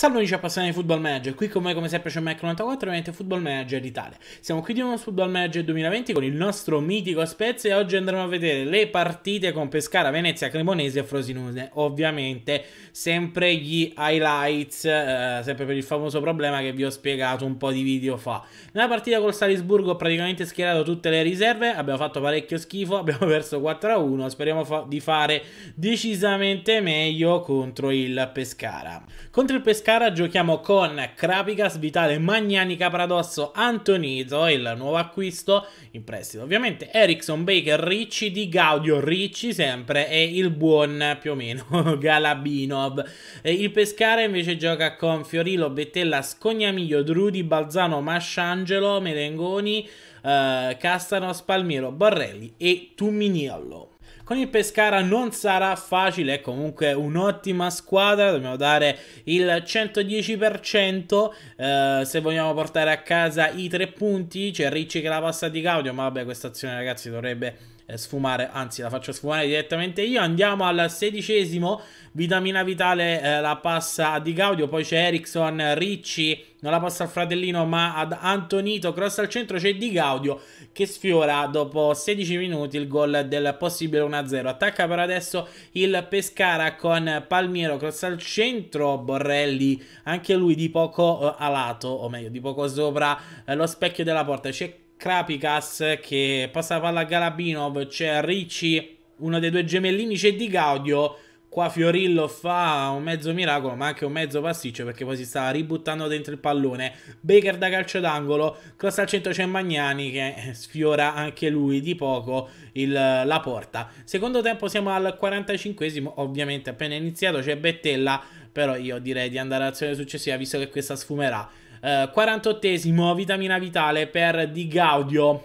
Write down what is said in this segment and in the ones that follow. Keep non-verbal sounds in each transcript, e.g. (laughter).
Salve amici appassionati di Football Manager, qui con me come sempre c'è Mac94 e ovviamente Football Manager Italia. Siamo qui di nuovo su Football Manager 2020 con il nostro mitico Spezia e oggi andremo a vedere le partite con Pescara, Venezia, Cremonese e Frosinone. Ovviamente sempre gli highlights, eh, sempre per il famoso problema che vi ho spiegato un po' di video fa. Nella partita col Salisburgo ho praticamente schierato tutte le riserve, abbiamo fatto parecchio schifo, (laughs) abbiamo perso 4-1, speriamo fa di fare decisamente meglio contro il Pescara. Contro il Pescara Pescara giochiamo con Krapikas, Vitale, Magnani, Capradosso, Antonito, il nuovo acquisto, in prestito ovviamente, Erickson, Baker, Ricci, Di Gaudio, Ricci sempre e il buon più o meno (laughs) Galabinov. il Pescara invece gioca con Fiorilo, Bettella, Scognamiglio, Drudi, Balzano, Masciangelo, Melengoni, eh, Castano, Spalmiero, Borrelli e Tuminiello. Con il Pescara non sarà facile, è comunque un'ottima squadra, dobbiamo dare il 110% eh, se vogliamo portare a casa i tre punti. C'è Ricci che la passa di Claudio, ma vabbè questa azione ragazzi dovrebbe eh, sfumare, anzi la faccio sfumare direttamente io. Andiamo al sedicesimo, vitamina vitale eh, la passa a Di Gaudio, poi c'è Erickson, Ricci, non la passa al fratellino ma ad Antonito, cross al centro c'è Di Gaudio che sfiora dopo 16 minuti il gol del possibile 1-0. Attacca per adesso il Pescara con Palmiero, cross al centro, Borrelli anche lui di poco eh, a lato, o meglio di poco sopra eh, lo specchio della porta. C'è Krapikas che passa la palla a Galabinov, c'è Ricci, uno dei due gemellini, c'è Di Gaudio. Qua Fiorillo fa un mezzo miracolo, ma anche un mezzo pasticcio perché poi si sta ributtando dentro il pallone. Baker da calcio d'angolo, cross al centro c'è Magnani che eh, sfiora anche lui di poco il, la porta. Secondo tempo siamo al 45esimo, ovviamente appena iniziato c'è Bettella, però io direi di andare all'azione successiva visto che questa sfumerà. 48esimo, eh, vitamina vitale per Di Gaudio.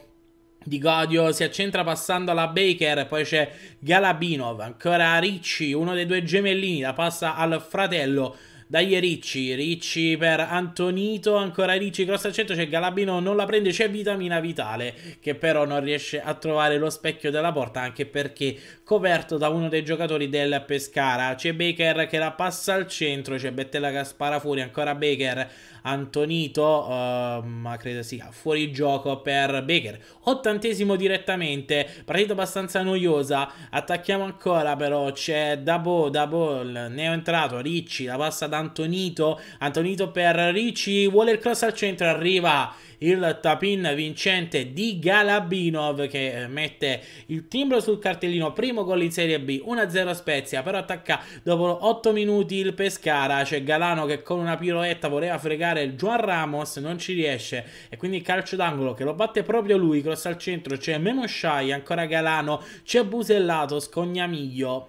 Di Godio si accentra passando alla Baker, poi c'è Galabinov, ancora Ricci, uno dei due gemellini, la passa al fratello. Dai Ricci, Ricci per Antonito, ancora Ricci, cross al centro, c'è Galabinov, non la prende, c'è Vitamina Vitale che però non riesce a trovare lo specchio della porta anche perché coperto da uno dei giocatori del Pescara. C'è Baker che la passa al centro, c'è Bettella che spara fuori, ancora Baker Antonito, uh, ma credo sia fuori gioco per Baker. Ottantesimo direttamente, partita abbastanza noiosa, attacchiamo ancora però, c'è Dabo, Dabo, neoentrato, Ricci, la passa ad Antonito, Antonito per Ricci, vuole il cross al centro, arriva il tapin vincente di Galabinov che eh, mette il timbro sul cartellino, primo gol in Serie B, 1-0 Spezia, però attacca dopo 8 minuti il Pescara, c'è Galano che con una piroetta voleva fregare il Juan Ramos, non ci riesce e quindi il calcio d'angolo che lo batte proprio lui, cross al centro, c'è cioè Memo Shai, ancora Galano, c'è Busellato, Scognamiglio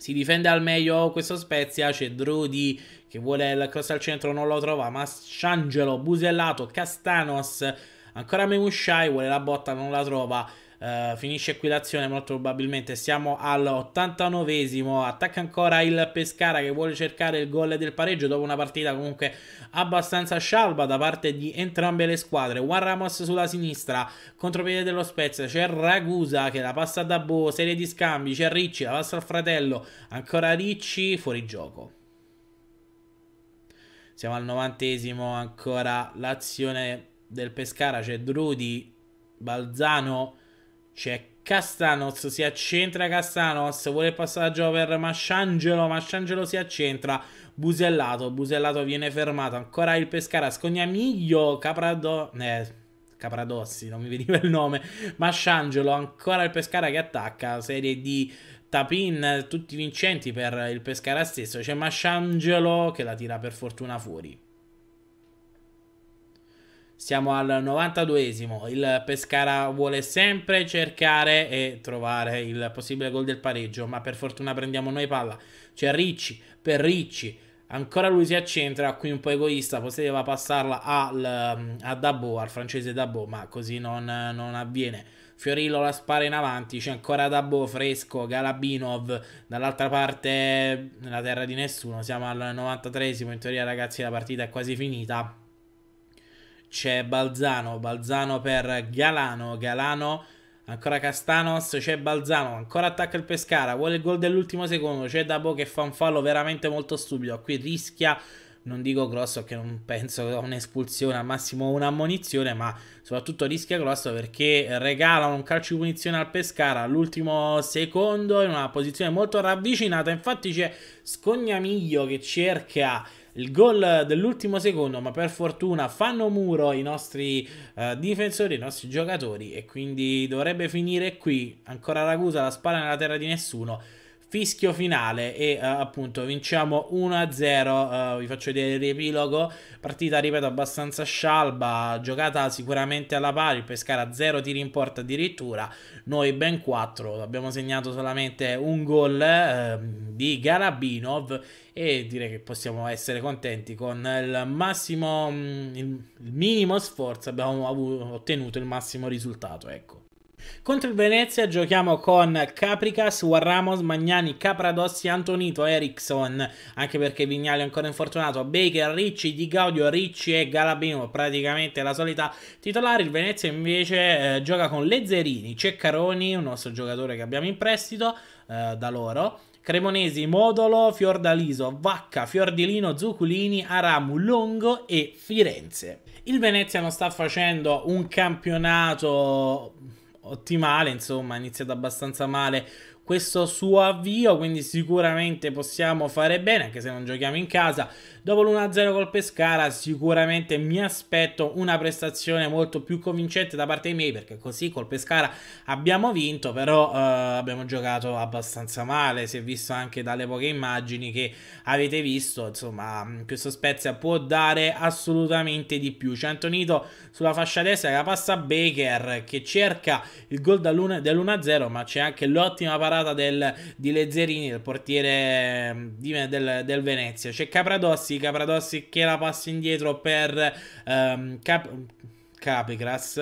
si difende al meglio questo Spezia, c'è Drudi che vuole il cross al centro, non lo trova, ma Sciangelo, Busellato, Castanos, ancora Memushai, vuole la botta, non la trova, Uh, finisce qui l'azione molto probabilmente. Siamo all'89esimo. Attacca ancora il Pescara che vuole cercare il gol del pareggio dopo una partita comunque abbastanza scialba da parte di entrambe le squadre. Juan Ramos sulla sinistra, contropiede dello Spezia. C'è Ragusa che la passa da Bo, serie di scambi. C'è Ricci, la passa al fratello. Ancora Ricci, fuori gioco. Siamo al 90esimo. ancora l'azione del Pescara, c'è Drudi, Balzano, c'è Castanos, si accentra Castanos, vuole il passaggio per Masciangelo, Masciangelo si accentra, Busellato, Busellato viene fermato, ancora il Pescara, Scognamiglio, Caprado... Eh, Capradossi, non mi veniva il nome, Masciangelo, ancora il Pescara che attacca, serie di tapin, tutti vincenti per il Pescara stesso, c'è Masciangelo che la tira per fortuna fuori. Siamo al 92esimo. Il Pescara vuole sempre cercare e trovare il possibile gol del pareggio, ma per fortuna prendiamo noi palla. C'è Ricci, per Ricci. Ancora lui si accentra, qui un po' egoista, poteva passarla al, a Dabo, al francese Dabo, ma così non, non avviene. Fiorillo la spara in avanti, c'è ancora Dabo fresco, Galabinov dall'altra parte nella terra di nessuno, siamo al 93esimo, in teoria ragazzi la partita è quasi finita c'è Balzano, Balzano per Galano, Galano ancora Castanos, c'è Balzano, ancora attacca il Pescara, vuole il gol dell'ultimo secondo, c'è Dabo che fa un fallo veramente molto stupido, qui rischia non dico grosso che non penso a un'espulsione, al massimo un'ammonizione, ma soprattutto rischia grosso perché regala un calcio di punizione al Pescara all'ultimo secondo in una posizione molto ravvicinata. Infatti c'è Scognamiglio che cerca il gol dell'ultimo secondo, ma per fortuna fanno muro i nostri eh, difensori, i nostri giocatori e quindi dovrebbe finire qui. Ancora Ragusa la spara nella terra di nessuno fischio finale e uh, appunto vinciamo 1-0, uh, eh, vi faccio vedere il riepilogo, partita ripeto abbastanza scialba, giocata sicuramente alla pari, il Pescara 0 tiri in porta addirittura, noi ben 4, abbiamo segnato solamente un gol eh, di Garabinov e direi che possiamo essere contenti con il massimo, mm, il minimo sforzo abbiamo avuto, ottenuto il massimo risultato, ecco. Contro il Venezia giochiamo con Capricas, Warramos, Magnani, Capradossi, Antonito, Ericsson, anche perché Vignali è ancora infortunato, Baker, Ricci, Di Gaudio, Ricci e Galabino, praticamente la solita titolare. Il Venezia invece eh, gioca con Lezzerini, Ceccaroni, un nostro giocatore che abbiamo in prestito eh, da loro. Cremonesi, Modolo, Fiordaliso, Vacca, Fiordilino, Zuculini, Aramu, Longo e Firenze. Il Venezia non sta facendo un campionato ottimale, insomma, ha iniziato abbastanza male questo suo avvio, quindi sicuramente possiamo fare bene, anche se non giochiamo in casa. Dopo l'1-0 col Pescara sicuramente mi aspetto una prestazione molto più convincente da parte miei, perché così col Pescara abbiamo vinto, però eh, abbiamo giocato abbastanza male, si è visto anche dalle poche immagini che avete visto, insomma, mm, questo Spezia può dare assolutamente di più. C'è Antonito sulla fascia destra che passa Baker che cerca il gol dell'1-0, ma c'è anche l'ottima parata puntata del, di Lezzerini, del portiere mm, di, del, del, Venezia. C'è Capradossi, Capradossi che la passa indietro per um, Cap Capicras,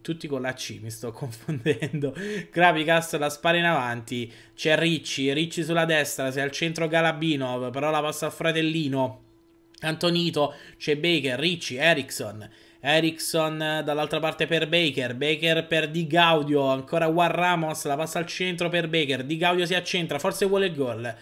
tutti con la C mi sto (laughs) confondendo. Capigras la spara in avanti, c'è Ricci, Ricci sulla destra, si è al centro Galabinov, però la passa al Fratellino. Antonito, c'è Baker, Ricci, Erickson. Erickson eh, dall'altra parte per Baker, Baker per Di Gaudio, ancora Juan Ramos, la passa al centro per Baker, Di Gaudio si accentra, forse vuole il gol,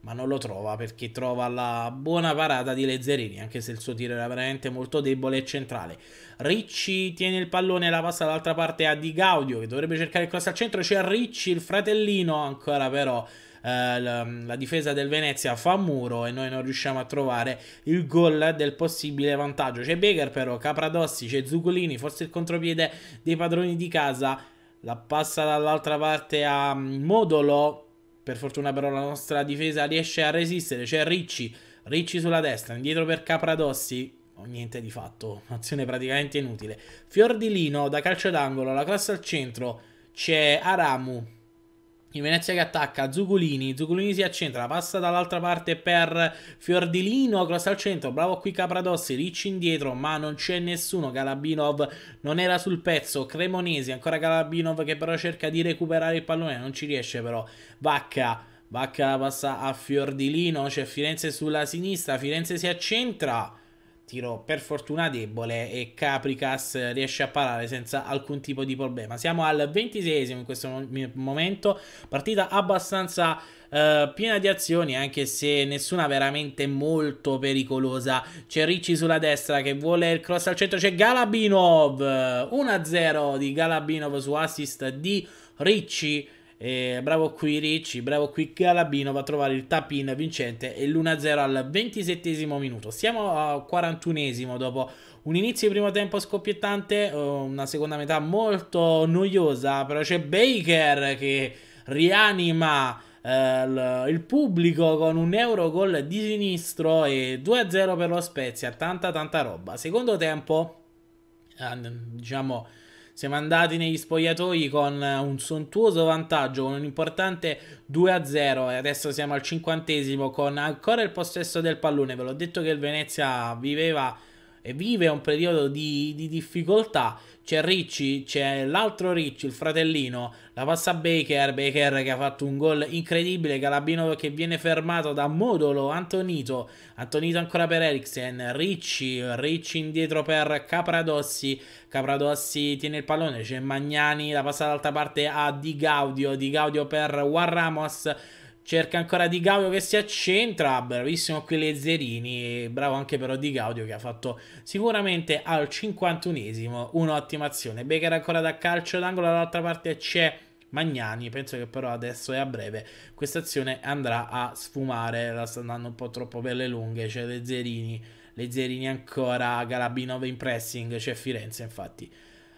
ma non lo trova perché trova la buona parata di Lezzerini, anche se il suo tiro era veramente molto debole e centrale. Ricci tiene il pallone, la passa dall'altra parte a Di Gaudio che dovrebbe cercare il cross al centro, c'è Ricci, il fratellino ancora però eh, la, la, difesa del Venezia fa muro e noi non riusciamo a trovare il gol del possibile vantaggio. C'è Beger però, Capradossi, c'è Zuccolini, forse il contropiede dei padroni di casa, la passa dall'altra parte a mm, Modolo, per fortuna però la nostra difesa riesce a resistere, c'è Ricci, Ricci sulla destra, indietro per Capradossi, Oh, niente di fatto, azione praticamente inutile. Fiordilino da calcio d'angolo, la classe al centro, c'è Aramu in Venezia che attacca Zuculini, Zuculini si accentra, passa dall'altra parte per Fiordilino, cross al centro, bravo qui Capradossi, Ricci indietro, ma non c'è nessuno, Galabinov non era sul pezzo, Cremonesi, ancora Galabinov che però cerca di recuperare il pallone, non ci riesce però, Vacca, Vacca la passa a Fiordilino, c'è Firenze sulla sinistra, Firenze si accentra tiro per fortuna debole e Capricas riesce a parare senza alcun tipo di problema. Siamo al ventisesimo in questo momento, partita abbastanza eh, piena di azioni anche se nessuna veramente molto pericolosa. C'è Ricci sulla destra che vuole il cross al centro, c'è Galabinov, 1-0 di Galabinov su assist di Ricci e bravo qui Ricci, bravo qui Galabino, va a trovare il tap-in vincente e l'1-0 al 27 minuto. Siamo al 41 dopo un inizio di primo tempo scoppiettante, eh, una seconda metà molto noiosa, però c'è Baker che rianima eh, il pubblico con un euro gol di sinistro e 2-0 per lo Spezia, tanta tanta roba. Secondo tempo, eh, diciamo siamo andati negli spogliatoi con eh, un sontuoso vantaggio, con un importante 2-0 e adesso siamo al cinquantesimo con ancora il possesso del pallone. Ve l'ho detto che il Venezia viveva vive un periodo di, di difficoltà. C'è Ricci, c'è l'altro Ricci, il fratellino, la passa Baker, Baker che ha fatto un gol incredibile, Calabino che viene fermato da Modolo, Antonito, Antonito ancora per Eriksen, Ricci, Ricci indietro per Capradossi, Capradossi tiene il pallone, c'è Magnani, la passa dall'altra parte a Di Gaudio, Di Gaudio per Juan Ramos, Cerca ancora Di Gaudio che si accentra, bravissimo qui Lezzerini, bravo anche però Di Gaudio che ha fatto sicuramente al 51esimo un'ottima azione. Becker ancora da calcio d'angolo, dall'altra parte c'è Magnani, penso che però adesso è a breve questa azione andrà a sfumare, la sta andando un po' troppo per le lunghe, c'è Lezzerini, Lezzerini ancora, Galabinov in pressing, c'è Firenze infatti.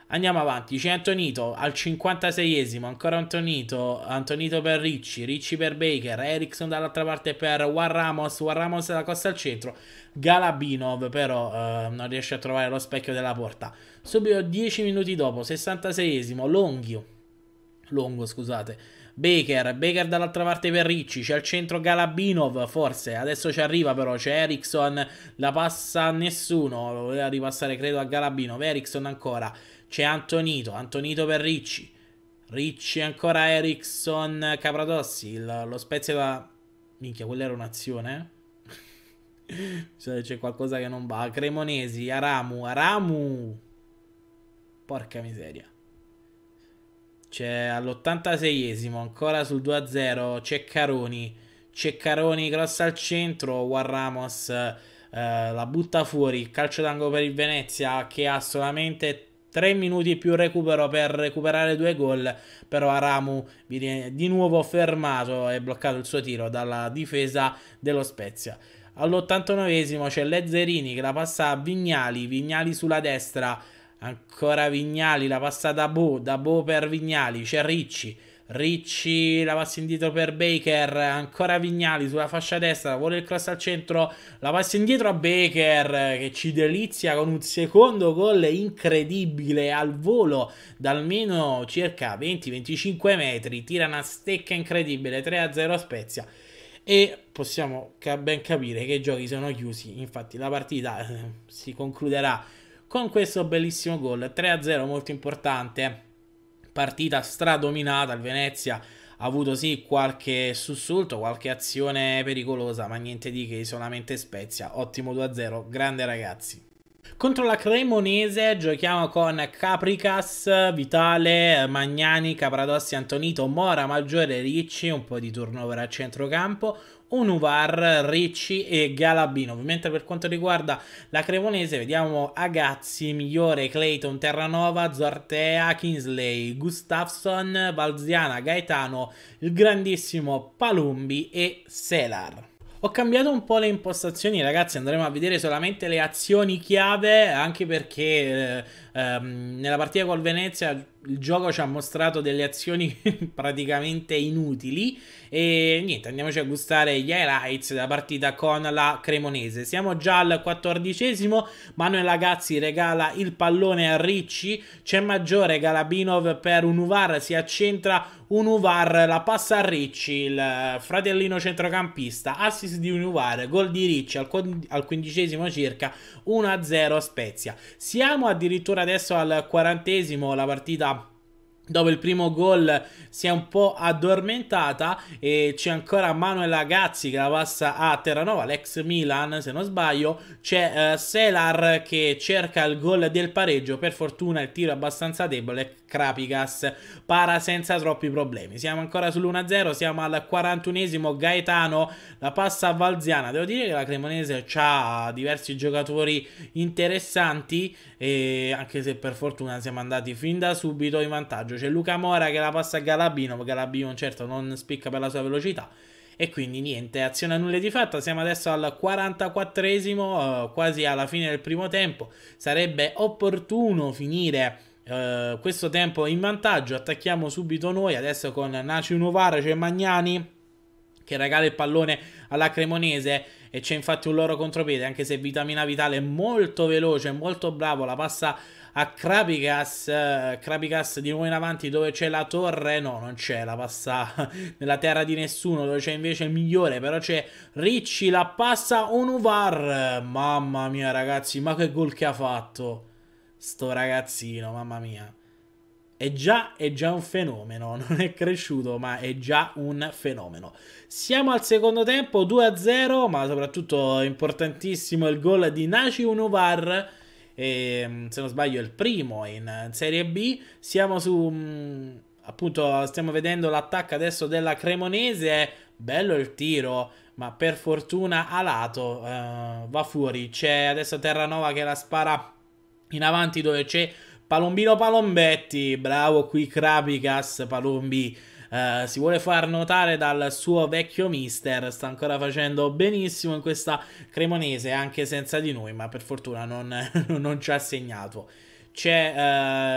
Andiamo avanti, c'è Antonito al 56esimo, ancora Antonito, Antonito per Ricci, Ricci per Baker, Erickson dall'altra parte per Juan Ramos, Juan Ramos la costa al centro, Galabinov però eh, non riesce a trovare lo specchio della porta. Subito 10 minuti dopo, 66esimo, Longhi, Longo scusate, Baker, Baker dall'altra parte per Ricci, c'è al centro Galabinov forse, adesso ci arriva però, c'è Erickson, la passa a nessuno, lo voleva ripassare credo a Galabinov, Erickson ancora c'è Antonito, Antonito per Ricci. Ricci ancora Ericsson Capradossi, il, lo Spezia da... Minchia, quella era un'azione, eh? (laughs) cioè, c'è qualcosa che non va. Cremonesi, Aramu, Aramu! Porca miseria. C'è all'86esimo, ancora sul 2-0, c'è Caroni. C'è Caroni, cross al centro, Juan Ramos eh, la butta fuori. Calcio d'angolo per il Venezia che ha solamente 3 minuti più recupero per recuperare due gol, però Aramu viene di nuovo fermato e bloccato il suo tiro dalla difesa dello Spezia. All'89 c'è Lezzerini che la passa a Vignali, Vignali sulla destra, ancora Vignali, la passa da Bo, da Bo per Vignali, c'è Ricci, Ricci la passa indietro per Baker, ancora Vignali sulla fascia destra, vuole il cross al centro, la passa indietro a Baker che ci delizia con un secondo gol incredibile al volo da almeno circa 20-25 metri, tira una stecca incredibile, 3-0 Spezia e possiamo ben capire che i giochi sono chiusi, infatti la partita eh, si concluderà con questo bellissimo gol 3-0 molto importante partita stradominata, il Venezia ha avuto sì qualche sussulto, qualche azione pericolosa, ma niente di che, solamente Spezia, ottimo 2-0, grande ragazzi. Contro la Cremonese giochiamo con Capricas, Vitale, Magnani, Capradossi, Antonito, Mora, Maggiore, Ricci, un po' di turnover a centrocampo, Onuvar, Ricci e Galabino. Ovviamente per quanto riguarda la Cremonese vediamo Agazzi, Migliore, Clayton, Terranova, Zortea, Kinsley, Gustafsson, Valziana, Gaetano, il grandissimo Palumbi e Selar. Ho cambiato un po' le impostazioni, ragazzi, andremo a vedere solamente le azioni chiave, anche perché eh, Um, nella partita col Venezia il gioco ci ha mostrato delle azioni (laughs) praticamente inutili e niente, andiamoci a gustare gli highlights della partita con la Cremonese. Siamo già al quattordicesimo, Manuel Agazzi regala il pallone a Ricci, c'è Maggiore, Galabinov per un Uvar, si accentra un Uvar, la passa a Ricci, il fratellino centrocampista, assist di un Uvar, gol di Ricci al quindicesimo circa, 1-0 Spezia. Siamo addirittura adesso al quarantesimo la partita Dopo il primo gol si è un po' addormentata e c'è ancora Manuela Gazzi che la passa a Terranova, l'ex Milan se non sbaglio, c'è uh, Selar che cerca il gol del pareggio, per fortuna il tiro è abbastanza debole, Krapikas para senza troppi problemi. Siamo ancora sull'1-0, siamo al 41esimo, Gaetano la passa a Valziana, devo dire che la Cremonese ha diversi giocatori interessanti e anche se per fortuna siamo andati fin da subito in vantaggio c'è Luca Mora che la passa a Galabino, Galabino certo non spicca per la sua velocità. E quindi niente, azione a nulla di fatta, siamo adesso al 44esimo, eh, quasi alla fine del primo tempo. Sarebbe opportuno finire eh, questo tempo in vantaggio, attacchiamo subito noi, adesso con Naci Novara, c'è Magnani che regala il pallone alla Cremonese e c'è infatti un loro contropiede anche se Vitamina Vitale è molto veloce, molto bravo, la passa a Krabigas, eh, Krabigas di nuovo in avanti dove c'è la torre, no non c'è, la passa (laughs) nella terra di nessuno dove c'è invece il migliore, però c'è Ricci, la passa Onuvar, mamma mia ragazzi, ma che gol che ha fatto sto ragazzino, mamma mia. È già, è già, un fenomeno, (laughs) non è cresciuto, ma è già un fenomeno. Siamo al secondo tempo, 2-0, ma soprattutto importantissimo il gol di Naci Unovar e, ehm, se non sbaglio il primo in Serie B. Siamo su mm, appunto stiamo vedendo l'attacco adesso della Cremonese, bello il tiro, ma per fortuna a lato eh, va fuori. C'è adesso Terranova che la spara in avanti dove c'è Palombino Palombetti, bravo qui Krapikas Palombi eh, si vuole far notare dal suo vecchio mister, sta ancora facendo benissimo in questa Cremonese anche senza di noi, ma per fortuna non, (laughs) non ci ha segnato c'è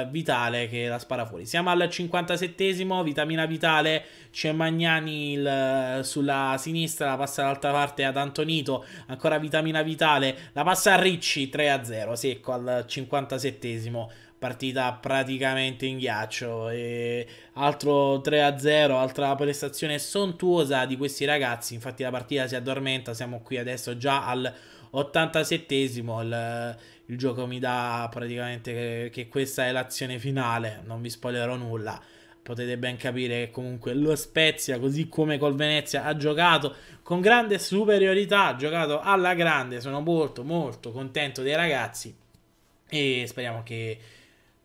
uh, Vitale che la spara fuori. Siamo al 57esimo, vitamina Vitale, c'è Magnani il, sulla sinistra, la passa dall'altra parte ad Antonito, ancora vitamina Vitale, la passa a Ricci 3-0, secco al 57esimo partita praticamente in ghiaccio. E altro 3-0, altra prestazione sontuosa di questi ragazzi. Infatti la partita si addormenta, siamo qui adesso già al 87esimo. Il, il gioco mi dà praticamente che, che questa è l'azione finale, non vi spoilerò nulla potete ben capire che comunque lo Spezia, così come col Venezia, ha giocato con grande superiorità, ha giocato alla grande, sono molto molto contento dei ragazzi e speriamo che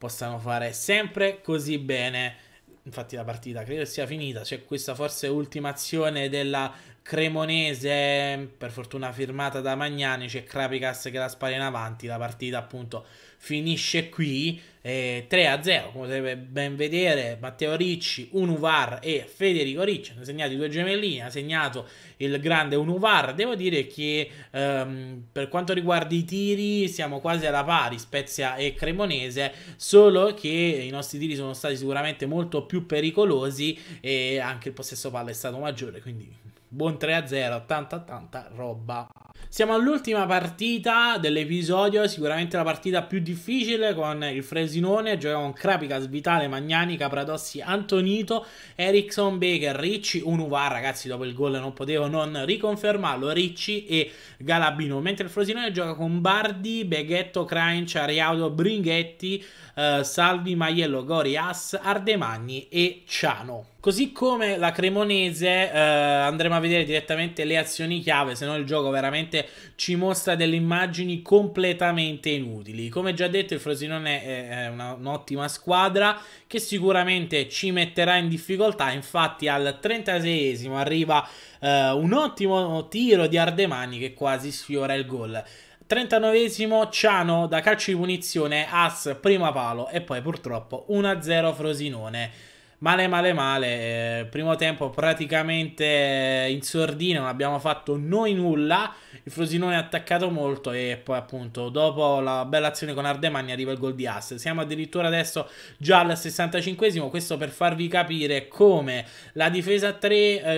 possano fare sempre così bene infatti la partita credo sia finita, c'è questa forse ultima azione della Cremonese, ehm, per fortuna firmata da Magnani, c'è Krapikas che la spara in avanti, la partita appunto finisce qui, eh, 3-0 come potete ben vedere, Matteo Ricci, Unuvar e Federico Ricci hanno segnato i due gemellini, ha segnato il grande Unuvar, devo dire che ehm, per quanto riguarda i tiri siamo quasi alla pari, Spezia e Cremonese, solo che i nostri tiri sono stati sicuramente molto più pericolosi e anche il possesso palla è stato maggiore, quindi Buon 3-0, tanta tanta roba. Siamo all'ultima partita dell'episodio, sicuramente la partita più difficile con il Fresinone. Giochiamo con Krapikas, Vitale, Magnani, Capradossi, Antonito, Erickson, Baker, Ricci, Unuvar. Ragazzi, dopo il gol non potevo non riconfermarlo, Ricci e Galabino. Mentre il Fresinone gioca con Bardi, Beghetto, Crunch, Ariaudo, Bringhetti, eh, Salvi, Maiello, Gorias, Ardemagni e Ciano. Così come la Cremonese eh, andremo a vedere direttamente le azioni chiave, se no il gioco veramente ci mostra delle immagini completamente inutili. Come già detto il Frosinone è, un'ottima squadra che sicuramente ci metterà in difficoltà, infatti al 36esimo arriva eh, un ottimo tiro di Ardemani che quasi sfiora il gol. 39esimo Ciano da calcio di punizione, As prima palo e poi purtroppo 1-0 Frosinone male male male, eh, primo tempo praticamente eh, in sordina, non abbiamo fatto noi nulla, il Frosinone ha attaccato molto e poi appunto dopo la bella azione con Ardemagni arriva il gol di Ass, siamo addirittura adesso già al 65esimo, questo per farvi capire come la difesa 3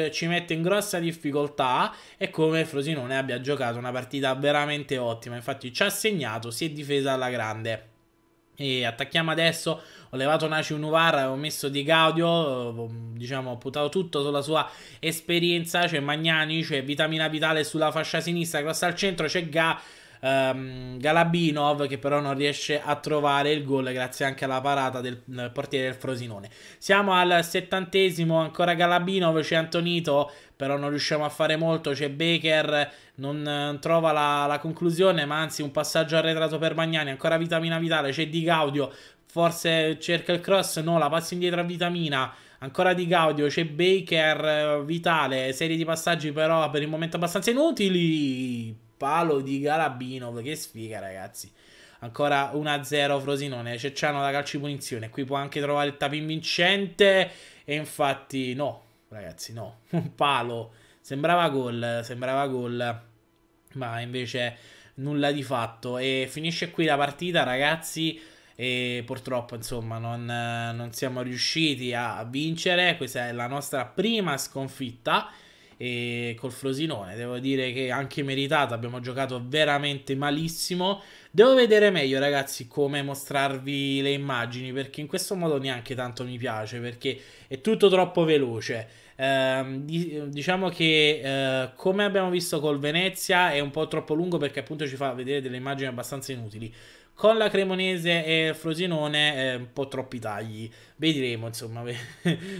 eh, ci mette in grossa difficoltà e come il Frosinone abbia giocato una partita veramente ottima, infatti ci ha segnato, si è difesa alla grande. E attacchiamo adesso, ho levato Naci Unuvar, avevo messo Di Gaudio, diciamo ho puntato tutto sulla sua esperienza, c'è Magnani, c'è Vitamina Vitale sulla fascia sinistra, cross al centro, c'è Ga, um, Galabinov che però non riesce a trovare il gol grazie anche alla parata del, del portiere del Frosinone. Siamo al settantesimo, ancora Galabinov, c'è Antonito però non riusciamo a fare molto. C'è Baker, non trova la, la conclusione, ma anzi un passaggio arretrato per Magnani, ancora vitamina vitale, c'è Di Gaudio, forse cerca il cross, no, la passa indietro a vitamina. Ancora di Gaudio, c'è Baker, Vitale, serie di passaggi però per il momento abbastanza inutili. Palo di Galabinov, che sfiga ragazzi. Ancora 1-0 Frosinone, Cecciano da calci punizione, qui può anche trovare il tapin vincente e infatti no, ragazzi, no, un (laughs) palo. Sembrava gol, sembrava gol, ma invece nulla di fatto. E finisce qui la partita, ragazzi. E purtroppo, insomma, non, non siamo riusciti a vincere. Questa è la nostra prima sconfitta e col Frosinone. Devo dire che anche meritato, abbiamo giocato veramente malissimo. Devo vedere meglio, ragazzi, come mostrarvi le immagini, perché in questo modo neanche tanto mi piace, perché è tutto troppo veloce. Eh, diciamo che eh, come abbiamo visto col Venezia è un po' troppo lungo perché appunto ci fa vedere delle immagini abbastanza inutili con la Cremonese e Frosinone eh, un po' troppi tagli. Vedremo, insomma, (laughs)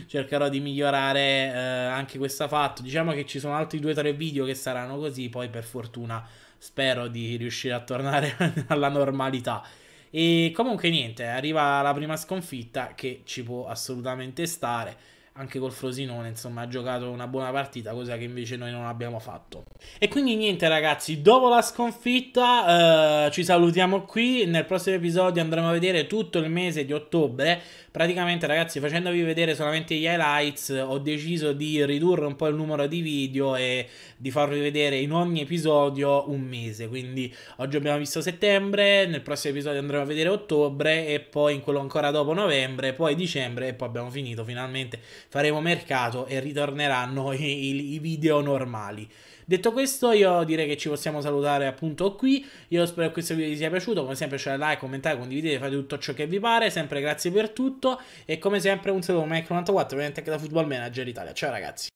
cercherò di migliorare eh, anche questa fatto. Diciamo che ci sono altri due o tre video che saranno così, poi per fortuna spero di riuscire a tornare (laughs) alla normalità. E comunque niente, arriva la prima sconfitta che ci può assolutamente stare anche col Frosinone, insomma, ha giocato una buona partita, cosa che invece noi non abbiamo fatto. E quindi niente ragazzi, dopo la sconfitta eh, ci salutiamo qui, nel prossimo episodio andremo a vedere tutto il mese di ottobre, praticamente ragazzi facendovi vedere solamente gli highlights ho deciso di ridurre un po' il numero di video e di farvi vedere in ogni episodio un mese, quindi oggi abbiamo visto settembre, nel prossimo episodio andremo a vedere ottobre e poi in quello ancora dopo novembre, poi dicembre e poi abbiamo finito finalmente faremo mercato e ritorneranno (laughs) i, i video normali. Detto questo, io direi che ci possiamo salutare appunto qui. Io spero che questo video vi sia piaciuto. Come sempre, lasciate like, commentate, condividete, fate tutto ciò che vi pare. Sempre grazie per tutto. E come sempre, un saluto da Mike94, ovviamente anche da Football Manager Italia. Ciao ragazzi.